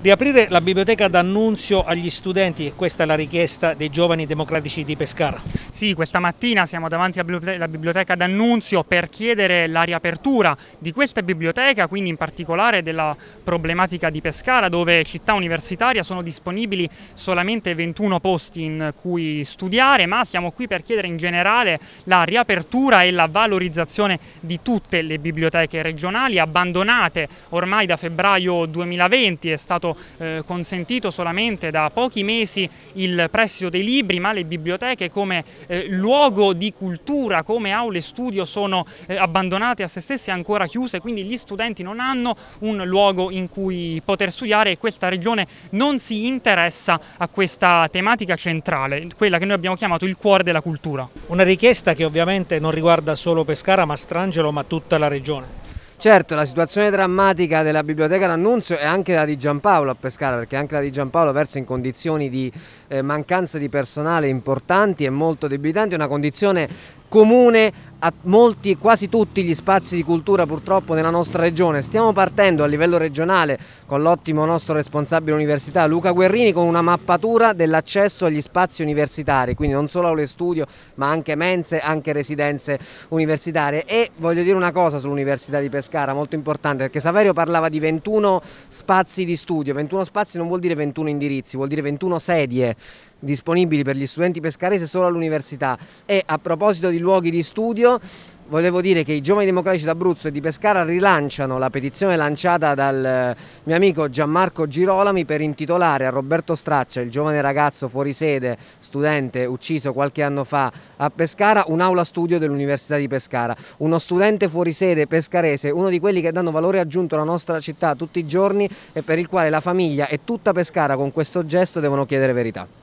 riaprire la biblioteca d'annunzio agli studenti questa è la richiesta dei giovani democratici di Pescara. Sì, questa mattina siamo davanti alla biblioteca d'annunzio per chiedere la riapertura di questa biblioteca, quindi in particolare della problematica di Pescara dove città universitaria sono disponibili solamente 21 posti in cui studiare, ma siamo qui per chiedere in generale la riapertura e la valorizzazione di tutte le biblioteche regionali abbandonate ormai da febbraio 2020 è stato stato eh, consentito solamente da pochi mesi il prestito dei libri, ma le biblioteche come eh, luogo di cultura, come aule studio sono eh, abbandonate a se stesse, e ancora chiuse, quindi gli studenti non hanno un luogo in cui poter studiare e questa regione non si interessa a questa tematica centrale, quella che noi abbiamo chiamato il cuore della cultura. Una richiesta che ovviamente non riguarda solo Pescara ma Strangelo ma tutta la regione. Certo, la situazione drammatica della biblioteca d'Annunzio e anche la di Giampaolo a Pescara, perché anche la di Giampaolo versa in condizioni di eh, mancanza di personale importanti e molto debilitanti, una condizione comune a molti, quasi tutti gli spazi di cultura purtroppo nella nostra regione. Stiamo partendo a livello regionale con l'ottimo nostro responsabile università Luca Guerrini con una mappatura dell'accesso agli spazi universitari, quindi non solo aule studio ma anche mense, anche residenze universitarie. E voglio dire una cosa sull'Università di Pescara, molto importante, perché Saverio parlava di 21 spazi di studio, 21 spazi non vuol dire 21 indirizzi, vuol dire 21 sedie disponibili per gli studenti pescaresi solo all'università e a proposito di i luoghi di studio. Volevo dire che i giovani democratici d'Abruzzo e di Pescara rilanciano la petizione lanciata dal eh, mio amico Gianmarco Girolami per intitolare a Roberto Straccia, il giovane ragazzo fuorisede, studente ucciso qualche anno fa a Pescara, un'aula studio dell'Università di Pescara. Uno studente fuorisede pescarese, uno di quelli che danno valore aggiunto alla nostra città tutti i giorni e per il quale la famiglia e tutta Pescara con questo gesto devono chiedere verità.